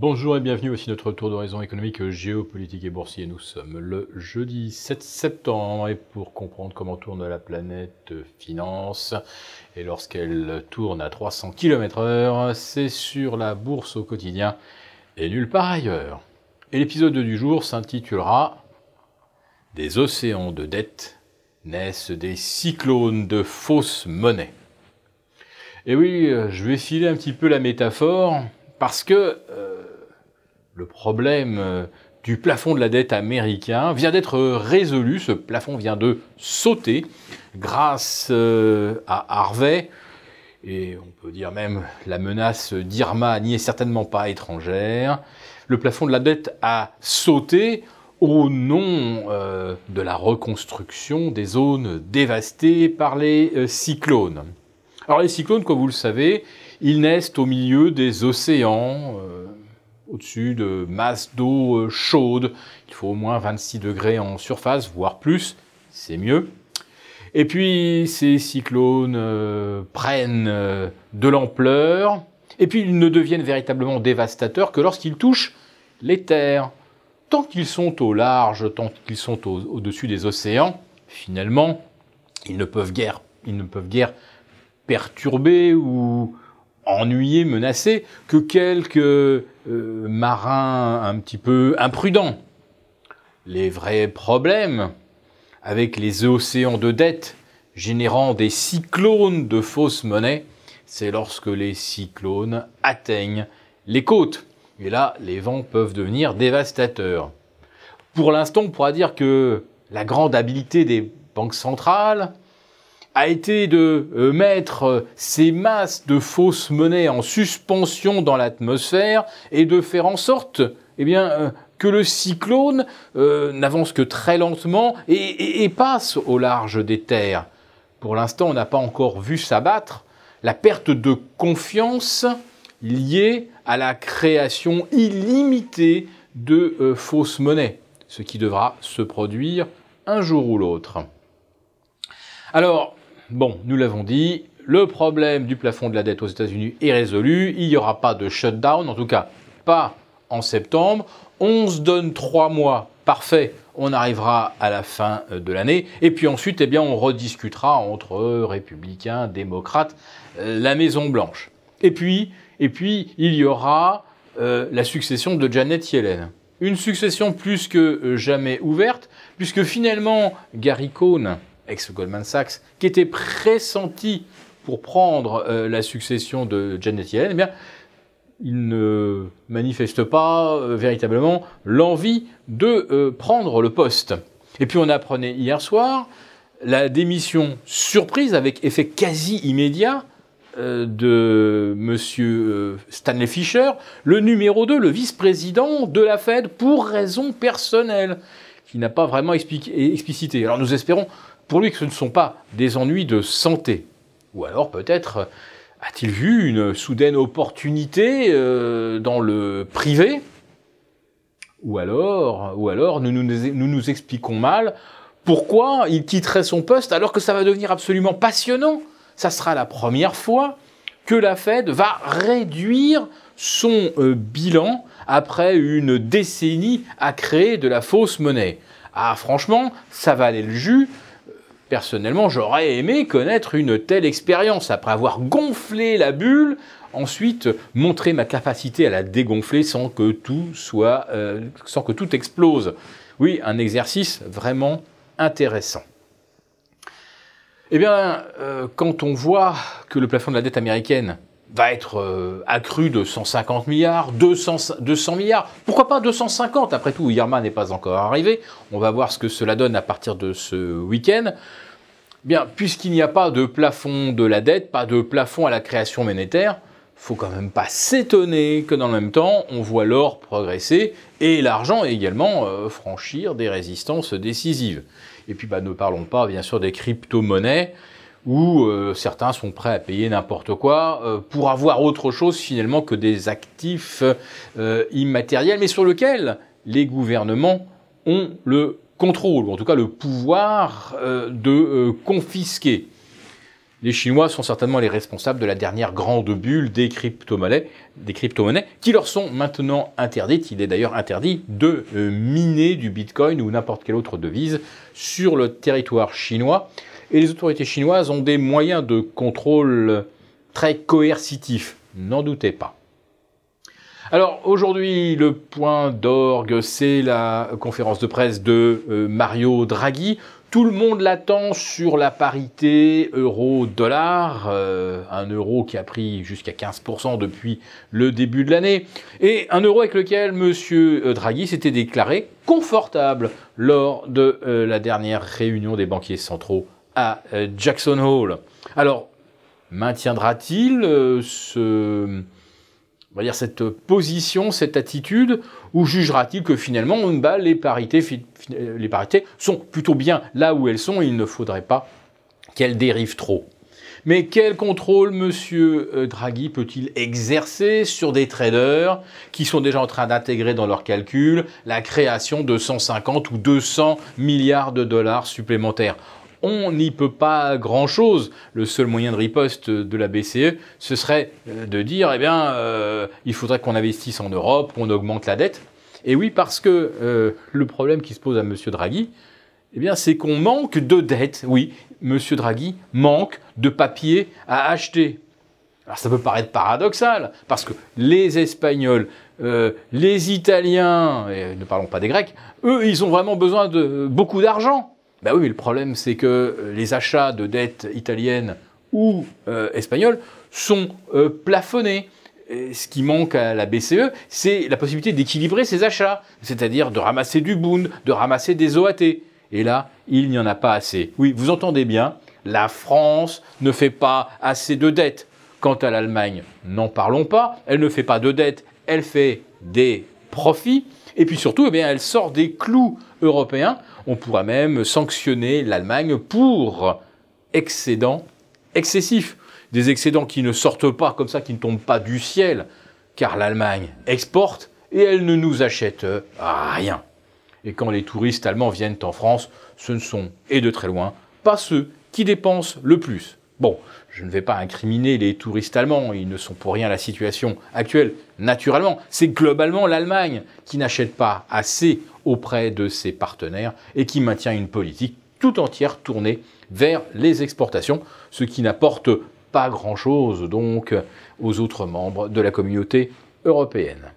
Bonjour et bienvenue aussi notre tour d'horizon économique, géopolitique et boursier. Nous sommes le jeudi 7 septembre et pour comprendre comment tourne la planète finance et lorsqu'elle tourne à 300 km/h, c'est sur la bourse au quotidien et nulle part ailleurs. Et l'épisode du jour s'intitulera Des océans de dettes naissent des cyclones de fausses monnaies. Et oui, euh, je vais filer un petit peu la métaphore parce que euh, le problème euh, du plafond de la dette américain vient d'être euh, résolu. Ce plafond vient de sauter grâce euh, à Harvey. Et on peut dire même la menace d'Irma n'y est certainement pas étrangère. Le plafond de la dette a sauté au nom de la reconstruction des zones dévastées par les cyclones. Alors les cyclones, comme vous le savez, ils naissent au milieu des océans, au-dessus de masses d'eau euh, chaude. Il faut au moins 26 degrés en surface, voire plus, c'est mieux. Et puis ces cyclones euh, prennent euh, de l'ampleur, et puis ils ne deviennent véritablement dévastateurs que lorsqu'ils touchent les terres. Tant qu'ils sont au large, tant qu'ils sont au-dessus des océans, finalement, ils ne peuvent guère, ils ne peuvent guère perturber ou ennuyé, menacé, que quelques euh, marins un petit peu imprudents. Les vrais problèmes, avec les océans de dettes générant des cyclones de fausses monnaies, c'est lorsque les cyclones atteignent les côtes. Et là, les vents peuvent devenir dévastateurs. Pour l'instant, on pourra dire que la grande habileté des banques centrales, a été de euh, mettre euh, ces masses de fausses monnaies en suspension dans l'atmosphère et de faire en sorte, eh bien, euh, que le cyclone n'avance que très lentement et, passe au large des terres. Pour l'instant, on n'a pas encore vu s'abattre la perte de confiance liée à la création illimitée de fausses monnaies, ce qui devra se produire un jour ou l'autre. Alors, Bon, nous l'avons dit, le problème du plafond de la dette aux États-Unis est résolu. Il n'y aura pas de shutdown, en tout cas pas en septembre. On se donne trois mois, parfait. On arrivera à la fin euh, de l'année. Et puis ensuite, eh bien, on rediscutera entre euh, républicains, démocrates, euh, la Maison-Blanche. Et puis, et puis, il y aura la succession de Janet Yellen. Une succession plus que jamais ouverte, puisque finalement, Gary Cohn, ex-Goldman Sachs, qui était pressenti pour prendre euh, la succession de Janet Yellen, eh bien, il ne manifeste pas euh, véritablement l'envie de euh, prendre le poste. Et puis on apprenait hier soir la démission surprise avec effet quasi immédiat de M. Stanley Fischer, le numéro 2, le vice-président de la Fed, pour raison personnelle, qui n'a pas vraiment explicité. Alors nous espérons pour lui que ce ne sont pas des ennuis de santé. Ou alors peut-être a-t-il vu une soudaine opportunité euh, dans le privé Ou alors, ou alors nous, nous, expliquons mal pourquoi il quitterait son poste alors que ça va devenir absolument passionnant. Ça sera la première fois que la Fed va réduire son euh, bilan après une décennie à créer de la fausse monnaie. Ah franchement, ça valait le jus. Personnellement, j'aurais aimé connaître une telle expérience. Après avoir gonflé la bulle, ensuite montrer ma capacité à la dégonfler sans que tout soit, euh, sans que tout explose. Oui, un exercice vraiment intéressant. Eh bien, euh, quand on voit que le plafond de la dette américaine va être euh, accru de 150 milliards, 200, 200 milliards. Pourquoi pas 250 Après tout, Irma n'est pas encore arrivé. On va voir ce que cela donne à partir de ce week-end. Bien, puisqu'il n'y a pas de plafond de la dette, pas de plafond à la création monétaire, faut quand même pas s'étonner que dans le même temps, on voit l'or progresser et l'argent également euh, franchir des résistances décisives. Et puis, bah, ne parlons pas, bien sûr, des crypto-monnaies où euh, certains sont prêts à payer n'importe quoi euh, pour avoir autre chose finalement que des actifs euh, immatériels, mais sur lequel les gouvernements ont le contrôle, ou en tout cas le pouvoir de confisquer. Les Chinois sont certainement les responsables de la dernière grande bulle des crypto-monnaies, des qui leur sont maintenant interdites. Il est d'ailleurs interdit de miner du Bitcoin ou n'importe quelle autre devise sur le territoire chinois et les autorités chinoises ont des moyens de contrôle très coercitifs, n'en doutez pas. Alors aujourd'hui, le point d'orgue, c'est la conférence de presse de euh, Mario Draghi. Tout le monde l'attend sur la parité euro-dollar, euh, un euro qui a pris jusqu'à 15% depuis le début de l'année, et un euro avec lequel M. Euh, Draghi s'était déclaré confortable lors de la dernière réunion des banquiers centraux euh, Jackson Hole. Alors, maintiendra-t-il euh, cette position, cette attitude, ou jugera-t-il que finalement, les, parités, euh, les parités sont plutôt bien là où elles sont et il ne faudrait pas qu'elles dérivent trop mais quel contrôle Monsieur Draghi peut-il exercer sur des traders qui sont déjà en train d'intégrer dans leurs calculs la création de 150 ou 200 milliards de dollars supplémentaires on n'y peut pas grand-chose. Le seul moyen de riposte de la BCE, ce serait euh, de dire, eh bien, euh, il faudrait qu'on investisse en Europe, qu'on augmente la dette. Et oui, parce que euh, le problème qui se pose à M. Draghi, eh bien, c'est qu'on manque de dette. Oui, M. Draghi manque de papier à acheter. Alors ça peut paraître paradoxal, parce que les Espagnols, les Italiens, et ne parlons pas des Grecs, eux, ils ont vraiment besoin de beaucoup d'argent. Ben oui, mais le problème, c'est que euh, les achats de dettes italiennes ou euh, espagnoles sont euh, plafonnés. ce qui manque à la BCE, c'est la possibilité d'équilibrer ses achats, c'est-à-dire de ramasser du Bund, de ramasser des OAT. Et là, il n'y en a pas assez. Oui, vous entendez bien, la France ne fait pas assez de dettes. Quant à l'Allemagne, n'en parlons pas, elle ne fait pas de dettes, elle fait des profits. Et puis surtout, eh bien, elle sort des clous européens. On pourra même sanctionner l'Allemagne pour excédents excessifs. Des excédents qui ne sortent pas comme ça, qui ne tombent pas du ciel, car l'Allemagne exporte et elle ne nous achète rien. Et quand les touristes allemands viennent en France, ce ne sont, et de très loin, pas ceux qui dépensent le plus. Bon, je ne vais pas incriminer les touristes allemands, ils ne sont pour rien la situation actuelle, naturellement. C'est globalement l'Allemagne qui n'achète pas assez auprès de ses partenaires et qui maintient une politique tout entière tournée vers les exportations, ce qui n'apporte pas grand-chose donc aux autres membres de la communauté européenne.